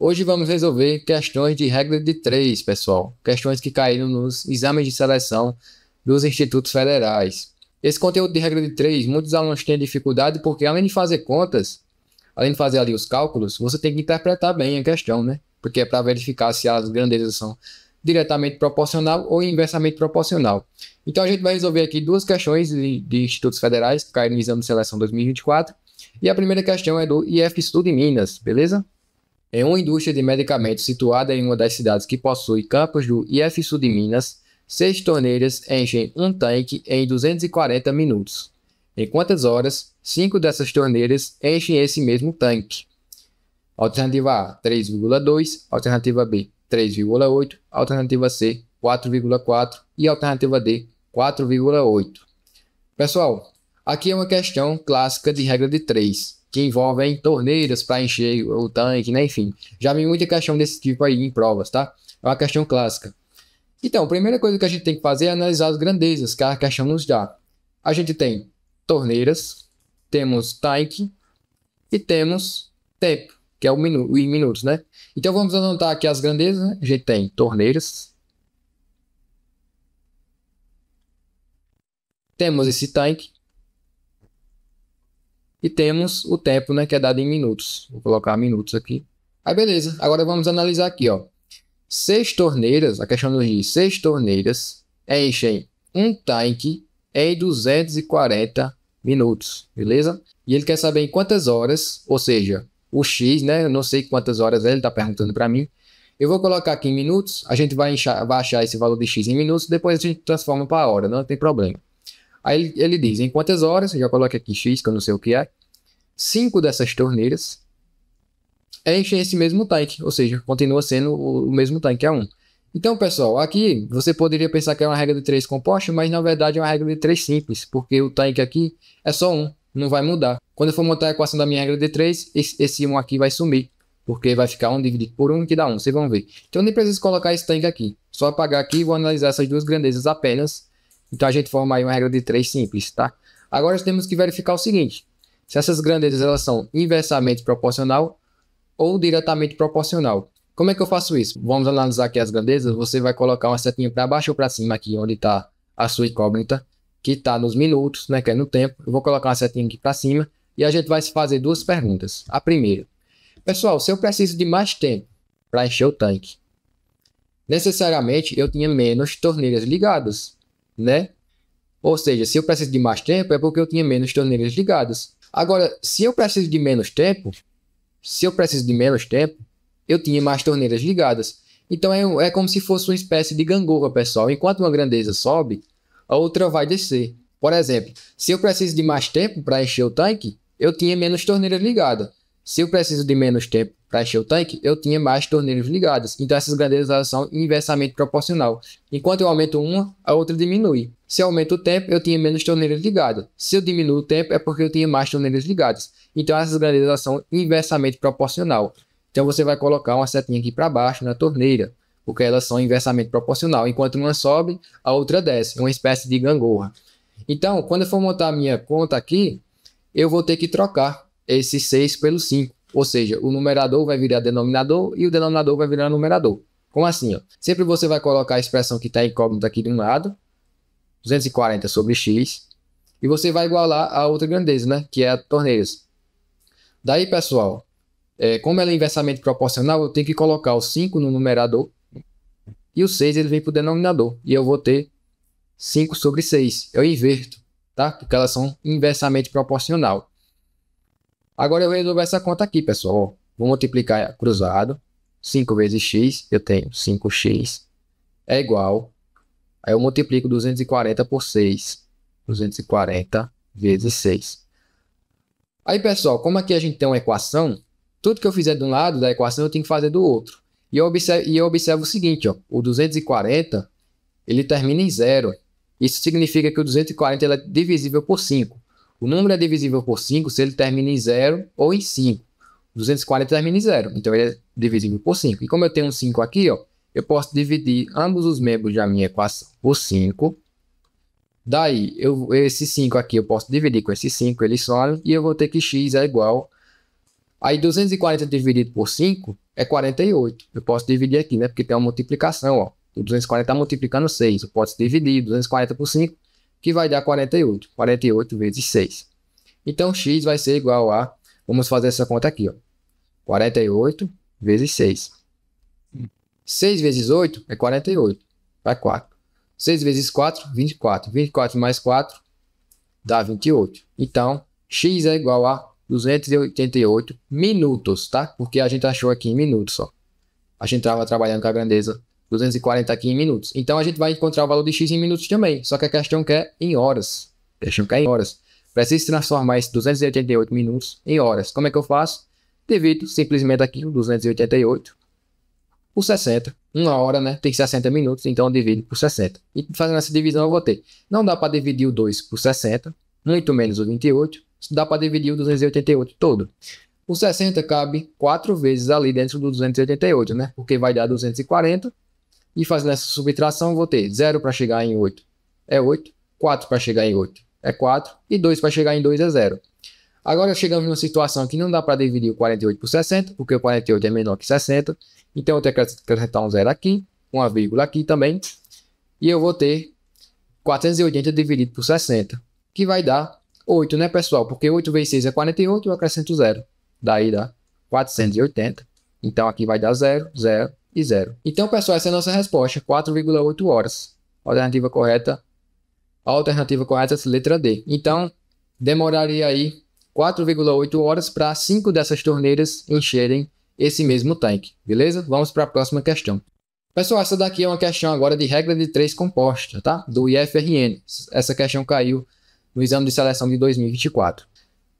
Hoje vamos resolver questões de regra de três, pessoal. Questões que caíram nos exames de seleção dos institutos federais. Esse conteúdo de regra de três, muitos alunos têm dificuldade porque além de fazer contas, além de fazer ali os cálculos, você tem que interpretar bem a questão, né? Porque é para verificar se as grandezas são diretamente proporcional ou inversamente proporcional. Então a gente vai resolver aqui duas questões de, de institutos federais que caíram no exame de seleção 2024. E a primeira questão é do IF Estudo em Minas, beleza? é uma indústria de medicamentos situada em uma das cidades que possui campos do IFSU de Minas. Seis torneiras enchem um tanque em 240 minutos. Em quantas horas, cinco dessas torneiras enchem esse mesmo tanque? Alternativa A, 3,2. Alternativa B, 3,8. Alternativa C, 4,4. E alternativa D, 4,8. Pessoal, aqui é uma questão clássica de regra de 3 que envolvem torneiras para encher o tanque, né? Enfim, já vi muita questão desse tipo aí em provas, tá? É uma questão clássica. Então, a primeira coisa que a gente tem que fazer é analisar as grandezas que é a questão nos dá. A gente tem torneiras, temos tanque e temos tempo, que é o minu em minutos, né? Então vamos anotar aqui as grandezas. Né? A gente tem torneiras. Temos esse tanque e temos o tempo, né, que é dado em minutos. Vou colocar minutos aqui. Aí beleza, agora vamos analisar aqui, ó. Seis torneiras, a questão nos diz, seis torneiras enchem um tanque em 240 minutos, beleza? E ele quer saber em quantas horas, ou seja, o X, né, eu não sei quantas horas é, ele está perguntando para mim. Eu vou colocar aqui em minutos, a gente vai, enchar, vai achar esse valor de X em minutos, depois a gente transforma para hora, não tem problema. Aí ele, ele diz em quantas horas, já coloca aqui X, que eu não sei o que é. Cinco dessas torneiras enchem esse mesmo tanque, ou seja, continua sendo o, mesmo tanque, é Um. Então, pessoal, aqui você poderia pensar que é uma regra de três composta, mas na verdade é uma regra de três simples, porque o tanque aqui é só um, não vai mudar. Quando eu for montar a equação da minha regra de três, esse 1 um aqui vai sumir, porque vai ficar um dividido por um, que dá um. vocês vão ver. Então, nem preciso colocar esse tanque aqui, só apagar aqui e vou analisar essas duas grandezas apenas então a gente forma aí uma regra de três simples, tá? Agora temos que verificar o seguinte: se essas grandezas elas são inversamente proporcional ou diretamente proporcional. Como é que eu faço isso? Vamos analisar aqui as grandezas. Você vai colocar uma setinha para baixo ou para cima aqui, onde está a sua incógnita, que está nos minutos, né, que é no tempo. Eu vou colocar uma setinha aqui para cima e a gente vai se fazer duas perguntas. A primeira, pessoal, se eu preciso de mais tempo para encher o tanque, necessariamente eu tinha menos torneiras ligadas né? Ou seja, se eu preciso de mais tempo, é porque eu tinha menos torneiras ligadas. Agora, se eu preciso de menos tempo, se eu preciso de menos tempo, eu tinha mais torneiras ligadas. Então é, é como se fosse uma espécie de gangorra, pessoal. Enquanto uma grandeza sobe, a outra vai descer. Por exemplo, se eu preciso de mais tempo para encher o tanque, eu tinha menos torneiras ligadas. Se eu preciso de menos tempo para encher o tanque, eu tinha mais torneiras ligadas. Então essas grandezas elas são inversamente proporcional. Enquanto eu aumento uma, a outra diminui. Se eu aumento o tempo, eu tinha menos torneiras ligadas. Se eu diminuo o tempo, é porque eu tinha mais torneiras ligadas. Então essas grandezas elas são inversamente proporcional. Então você vai colocar uma setinha aqui para baixo na torneira, porque elas são inversamente proporcional. Enquanto uma sobe, a outra desce, uma espécie de gangorra. Então, quando eu for montar a minha conta aqui, eu vou ter que trocar esse 6 pelo 5. Ou seja, o numerador vai virar denominador e o denominador vai virar numerador. Como assim? Ó? Sempre você vai colocar a expressão que está incógnita aqui de um lado, 240 sobre x, e você vai igualar a outra grandeza, né? que é a torneiras. Daí, pessoal, é, como ela é inversamente proporcional, eu tenho que colocar o 5 no numerador e o 6 ele vem para o denominador. E eu vou ter 5 sobre 6. Eu inverto, tá? Porque elas são inversamente proporcional. Agora eu resolvo essa conta aqui, pessoal. Vou multiplicar cruzado. 5 vezes x, eu tenho 5x é igual. Aí eu multiplico 240 por 6. 240 vezes 6. Aí, pessoal, como aqui a gente tem uma equação, tudo que eu fizer de um lado da equação eu tenho que fazer do outro. E eu observo, e eu observo o seguinte, ó, o 240 ele termina em zero. Isso significa que o 240 é divisível por 5. O número é divisível por 5 se ele termina em 0 ou em 5. 240 termina em 0, então ele é divisível por 5. E como eu tenho um 5 aqui, ó, eu posso dividir ambos os membros da minha equação por 5. Daí, eu, esse 5 aqui eu posso dividir com esse 5, ele sobe, e eu vou ter que x é igual... Aí, 240 dividido por 5 é 48. Eu posso dividir aqui, né? Porque tem uma multiplicação, ó. O 240 está multiplicando 6. Eu posso dividir 240 por 5 que vai dar 48. 48 vezes 6. Então, x vai ser igual a... Vamos fazer essa conta aqui. Ó, 48 vezes 6. 6 vezes 8 é 48. Vai 4. 6 vezes 4, 24. 24 mais 4 dá 28. Então, x é igual a 288 minutos, tá? Porque a gente achou aqui em minutos, ó. A gente estava trabalhando com a grandeza 240 aqui em minutos. Então a gente vai encontrar o valor de x em minutos também, só que a questão quer é em horas. A questão quer é em horas. Preciso transformar esses 288 minutos em horas. Como é que eu faço? Divido simplesmente aqui o 288 por 60. Uma hora, né? Tem 60 minutos, então eu divido por 60. E fazendo essa divisão eu vou ter. Não dá para dividir o 2 por 60, muito menos o 28. Dá para dividir o 288 todo. O 60 cabe 4 vezes ali dentro do 288, né? Porque vai dar 240 e fazendo essa subtração, vou ter 0 para chegar em 8 é 8, 4 para chegar em 8 é 4 e 2 para chegar em 2 é 0. Agora chegamos numa situação que não dá para dividir o 48 por 60, porque o 48 é menor que 60, então eu tenho que acrescentar um zero aqui, uma vírgula aqui também, e eu vou ter 480 dividido por 60, que vai dar 8, né pessoal? Porque 8 vezes 6 é 48, eu acrescento zero, daí dá 480, então aqui vai dar 0, 0, e 0. Então, pessoal, essa é a nossa resposta, 4,8 horas. Alternativa correta, a alternativa correta é a letra D. Então, demoraria aí 4,8 horas para 5 dessas torneiras encherem esse mesmo tanque, beleza? Vamos para a próxima questão. Pessoal, essa daqui é uma questão agora de regra de três composta, tá? Do IFRN. Essa questão caiu no exame de seleção de 2024.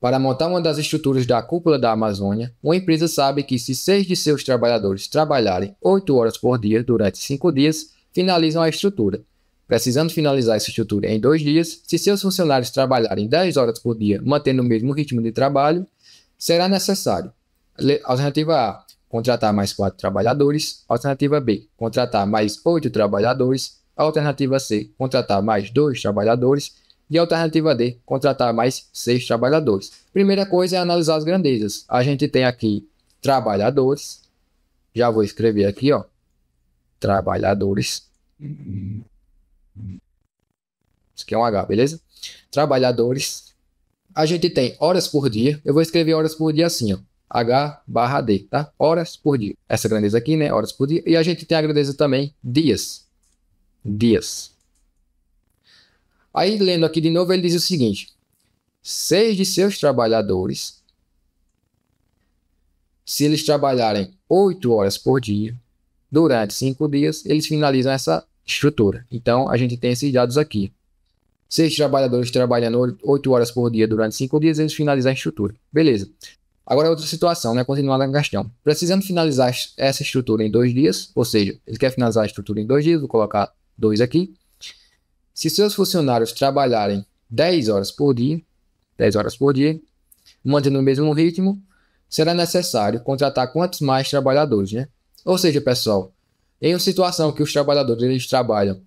Para montar uma das estruturas da cúpula da Amazônia, uma empresa sabe que se seis de seus trabalhadores trabalharem oito horas por dia durante cinco dias, finalizam a estrutura. Precisando finalizar essa estrutura em dois dias, se seus funcionários trabalharem 10 horas por dia, mantendo o mesmo ritmo de trabalho, será necessário. Alternativa A: contratar mais quatro trabalhadores. Alternativa B: contratar mais oito trabalhadores. Alternativa C: contratar mais dois trabalhadores de alternativa D, contratar mais seis trabalhadores. Primeira coisa é analisar as grandezas. A gente tem aqui trabalhadores. Já vou escrever aqui, ó. Trabalhadores. Isso aqui é um H, beleza? Trabalhadores. A gente tem horas por dia. Eu vou escrever horas por dia assim, ó. H barra D, tá? Horas por dia. Essa grandeza aqui, né? Horas por dia. E a gente tem a grandeza também, dias. Dias. Aí, lendo aqui de novo, ele diz o seguinte: seis de seus trabalhadores, se eles trabalharem oito horas por dia, durante cinco dias, eles finalizam essa estrutura. Então, a gente tem esses dados aqui. Seis trabalhadores trabalhando oito horas por dia durante cinco dias, eles finalizam a estrutura. Beleza. Agora, outra situação, né? Continuando a questão. Precisando finalizar essa estrutura em dois dias, ou seja, ele quer finalizar a estrutura em dois dias, vou colocar dois aqui. Se seus funcionários trabalharem 10 horas por dia, 10 horas por dia, mantendo o mesmo ritmo, será necessário contratar quantos mais trabalhadores, né? Ou seja, pessoal, em uma situação que os trabalhadores eles trabalham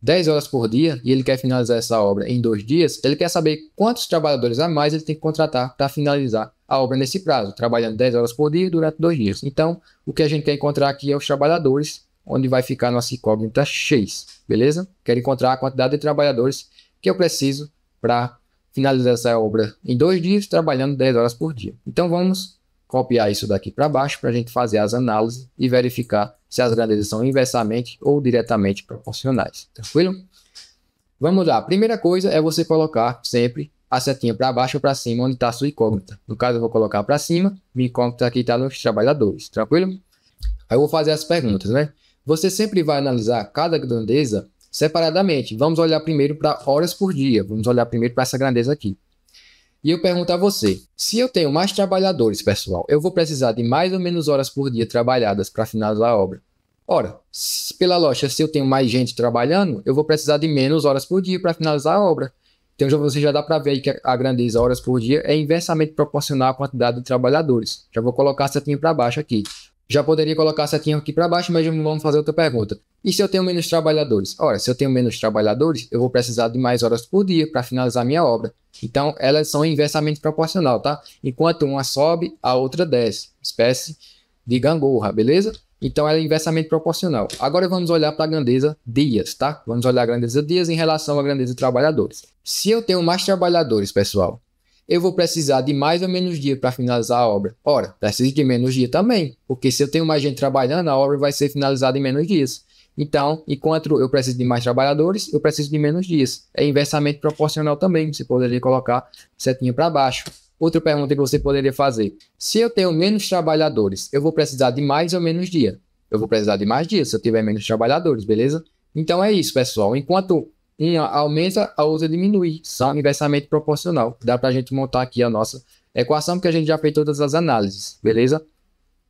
10 horas por dia e ele quer finalizar essa obra em dois dias, ele quer saber quantos trabalhadores a mais ele tem que contratar para finalizar a obra nesse prazo, trabalhando 10 horas por dia durante dois dias. Então, o que a gente quer encontrar aqui é os trabalhadores onde vai ficar nossa incógnita X, beleza? Quero encontrar a quantidade de trabalhadores que eu preciso para finalizar essa obra em dois dias, trabalhando 10 horas por dia. Então vamos copiar isso daqui para baixo para a gente fazer as análises e verificar se as grandezas são inversamente ou diretamente proporcionais, tranquilo? Vamos lá, a primeira coisa é você colocar sempre a setinha para baixo ou para cima onde está a sua incógnita. No caso eu vou colocar para cima, minha incógnita aqui está nos trabalhadores, tranquilo? Aí eu vou fazer as perguntas, né? Você sempre vai analisar cada grandeza separadamente. Vamos olhar primeiro para horas por dia. Vamos olhar primeiro para essa grandeza aqui. E eu pergunto a você: se eu tenho mais trabalhadores, pessoal, eu vou precisar de mais ou menos horas por dia trabalhadas para finalizar a obra. Ora, se, pela loja, se eu tenho mais gente trabalhando, eu vou precisar de menos horas por dia para finalizar a obra. Então já, você já dá para ver que a grandeza horas por dia é inversamente proporcional à quantidade de trabalhadores. Já vou colocar setinha para baixo aqui. Já poderia colocar a setinha aqui para baixo, mas vamos fazer outra pergunta. E se eu tenho menos trabalhadores? Ora, se eu tenho menos trabalhadores, eu vou precisar de mais horas por dia para finalizar minha obra. Então, elas são inversamente proporcional, tá? Enquanto uma sobe, a outra desce. Espécie de gangorra, beleza? Então, ela é inversamente proporcional. Agora, vamos olhar para a grandeza dias, tá? Vamos olhar a grandeza dias em relação à grandeza trabalhadores. Se eu tenho mais trabalhadores, pessoal, eu vou precisar de mais ou menos dia para finalizar a obra. Ora, preciso de menos dia também, porque se eu tenho mais gente trabalhando, a obra vai ser finalizada em menos dias. Então, enquanto eu preciso de mais trabalhadores, eu preciso de menos dias. É inversamente proporcional também, você poderia colocar setinha para baixo. Outra pergunta que você poderia fazer: se eu tenho menos trabalhadores, eu vou precisar de mais ou menos dia? Eu vou precisar de mais dias se eu tiver menos trabalhadores, beleza? Então é isso, pessoal. Enquanto 1 aumenta, a outra diminui. São inversamente proporcional. Dá para a gente montar aqui a nossa equação, porque a gente já fez todas as análises, beleza?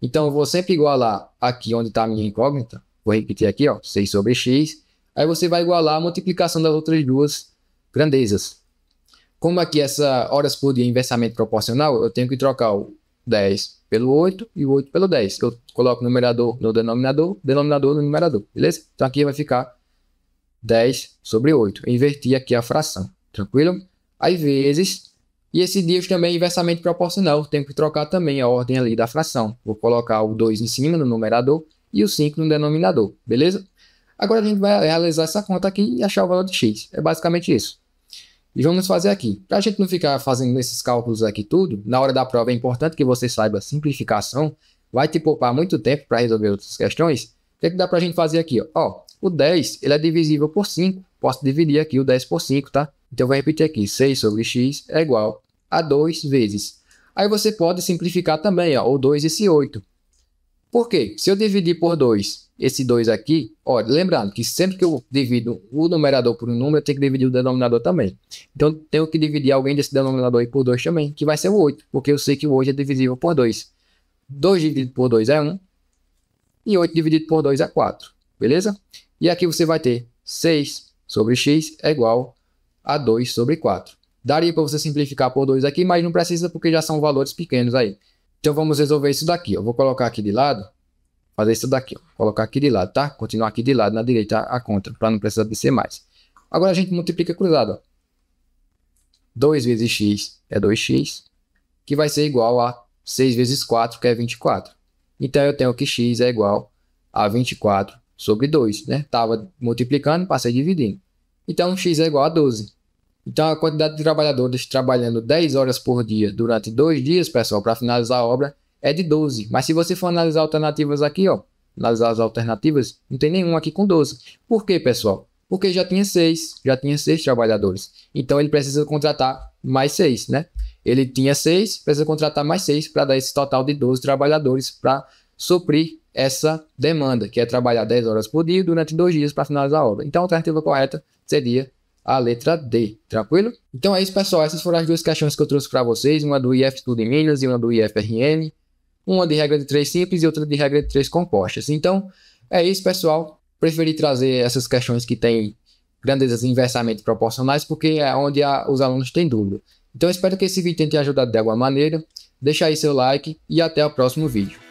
Então, eu vou sempre igualar aqui onde está a minha incógnita. Vou repetir aqui, ó, 6 sobre x. Aí você vai igualar a multiplicação das outras duas grandezas. Como aqui essa horas por dia é inversamente proporcional, eu tenho que trocar o 10 pelo 8 e o 8 pelo 10. Eu coloco o numerador no denominador, denominador no numerador, beleza? Então aqui vai ficar 10 sobre 8. Eu inverti aqui a fração, tranquilo? Aí vezes, e esse dias é também é inversamente proporcional. Tenho que trocar também a ordem ali da fração. Vou colocar o 2 em cima no numerador e o 5 no denominador, beleza? Agora a gente vai realizar essa conta aqui e achar o valor de x. É basicamente isso. E vamos fazer aqui. Para a gente não ficar fazendo esses cálculos aqui tudo, na hora da prova é importante que você saiba a simplificação. Vai te poupar muito tempo para resolver outras questões. O que, é que dá para a gente fazer aqui? Ó? ó, o 10 ele é divisível por 5. Posso dividir aqui o 10 por 5, tá? Então, vai repetir aqui. 6 sobre x é igual a 2 vezes. Aí você pode simplificar também, ó, o 2 esse 8. Por quê? Se eu dividir por 2 esse 2 aqui, ó, lembrando que sempre que eu divido o numerador por um número, eu tenho que dividir o denominador também. Então, tenho que dividir alguém desse denominador aí por 2 também, que vai ser o 8, porque eu sei que o 8 é divisível por 2. 2 dividido por 2 é 1, e 8 dividido por 2 é 4, beleza? E aqui você vai ter 6 sobre x é igual a 2 sobre 4. Daria para você simplificar por 2 aqui, mas não precisa porque já são valores pequenos aí. Então vamos resolver isso daqui. Eu vou colocar aqui de lado, fazer isso daqui, ó. colocar aqui de lado, tá? Continuar aqui de lado na direita a conta, para não precisar descer mais. Agora a gente multiplica cruzado. Ó. 2 vezes x é 2x, que vai ser igual a 6 vezes 4, que é 24. Então eu tenho que x é igual a 24 sobre 2, né? Estava multiplicando, passei dividindo. Então, x é igual a 12. Então, a quantidade de trabalhadores trabalhando 10 horas por dia durante dois dias, pessoal, para finalizar a obra, é de 12. Mas se você for analisar alternativas aqui, ó, analisar as alternativas, não tem nenhuma aqui com 12. Por quê, pessoal? Porque já tinha 6, já tinha 6 trabalhadores. Então, ele precisa contratar mais 6, né? Ele tinha 6, precisa contratar mais 6 para dar esse total de 12 trabalhadores para suprir essa demanda, que é trabalhar 10 horas por dia durante dois dias para finalizar a obra. Então, a alternativa correta seria a letra D, tranquilo? Então é isso, pessoal. Essas foram as duas questões que eu trouxe para vocês, uma do IF Tudo em Milhas e uma do IFRN, uma de regra de três simples e outra de regra de três compostas. Então, é isso, pessoal. Preferi trazer essas questões que têm grandezas inversamente proporcionais, porque é onde a, os alunos têm dúvida. Então, espero que esse vídeo tenha te ajudado de alguma maneira. Deixa aí seu like e até o próximo vídeo.